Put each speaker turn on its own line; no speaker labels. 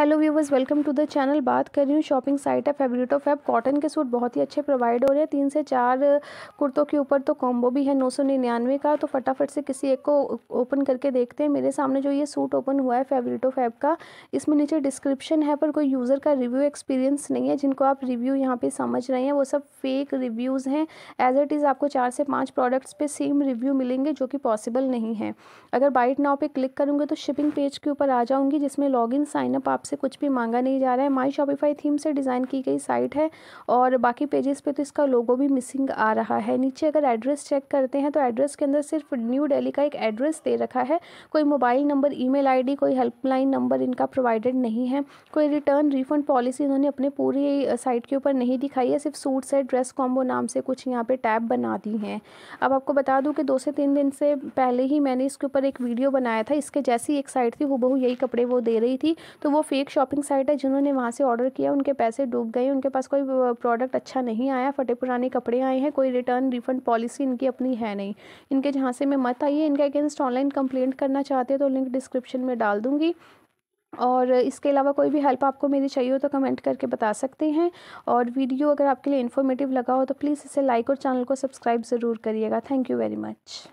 hello viewers welcome to the channel बात कर रही हूँ शॉपिंग साइट है फेबरेट ऑफ एप कॉटन के सूट बहुत ही अच्छे प्रोवाइड हो रहे हैं तीन से चार कुर्तों के ऊपर तो कॉम्बो भी है नौ सौ निन्यानवे का तो फटाफट से किसी एक को ओपन करके देखते हैं मेरे सामने जो ये सूट ओपन हुआ है फेबरेट ऑफ फैब का इसमें नीचे डिस्क्रिप्शन है पर कोई यूज़र का रिव्यू एक्सपीरियंस नहीं है जिनको आप रिव्यू यहाँ पर समझ रहे हैं वो सब फेक रिव्यूज़ हैं एज इट इज़ आपको चार से पाँच प्रोडक्ट्स पर सेम रिव्यू मिलेंगे जो कि पॉसिबल नहीं है अगर बाइट नाव पर क्लिक करूँगी तो शिपिंग पेज के ऊपर आ जाऊँगी जिसमें लॉग इन साइनअप आप आपसे कुछ भी मांगा नहीं जा रहा है माई शॉपिफाई थीम से डिज़ाइन की गई साइट है और बाकी पेजेस पे तो इसका लोगो भी मिसिंग आ रहा है नीचे अगर एड्रेस चेक करते हैं तो एड्रेस के अंदर सिर्फ न्यू डेली का एक एड्रेस दे रखा है कोई मोबाइल नंबर ई मेल कोई हेल्पलाइन नंबर इनका प्रोवाइडेड नहीं है कोई रिटर्न रिफंड पॉलिसी इन्होंने अपने पूरी साइट के ऊपर नहीं दिखाई है सिर्फ सूट से ड्रेस कॉम्बो नाम से कुछ यहाँ पे टैब बना दी हैं अब आपको बता दूँ कि दो से तीन दिन से पहले ही मैंने इसके ऊपर एक वीडियो बनाया था इसके जैसी एक साइट थी हूबहू यही कपड़े वो दे रही थी तो वो फेक शॉपिंग साइट है जिन्होंने वहाँ से ऑर्डर किया उनके पैसे डूब गए उनके पास कोई प्रोडक्ट अच्छा नहीं आया फटे पुराने कपड़े आए हैं कोई रिटर्न रिफंड पॉलिसी इनकी अपनी है नहीं इनके जहाँ से मैं मत आइए इनके अगेंस्ट ऑनलाइन कंप्लेंट करना चाहते हो तो लिंक डिस्क्रिप्शन में डाल दूँगी और इसके अलावा कोई भी हेल्प आपको मेरी चाहिए हो तो कमेंट करके बता सकते हैं और वीडियो अगर आपके लिए इन्फॉर्मेटिव लगा हो तो प्लीज़ इसे लाइक और चैनल को सब्सक्राइब ज़रूर करिएगा थैंक यू वेरी मच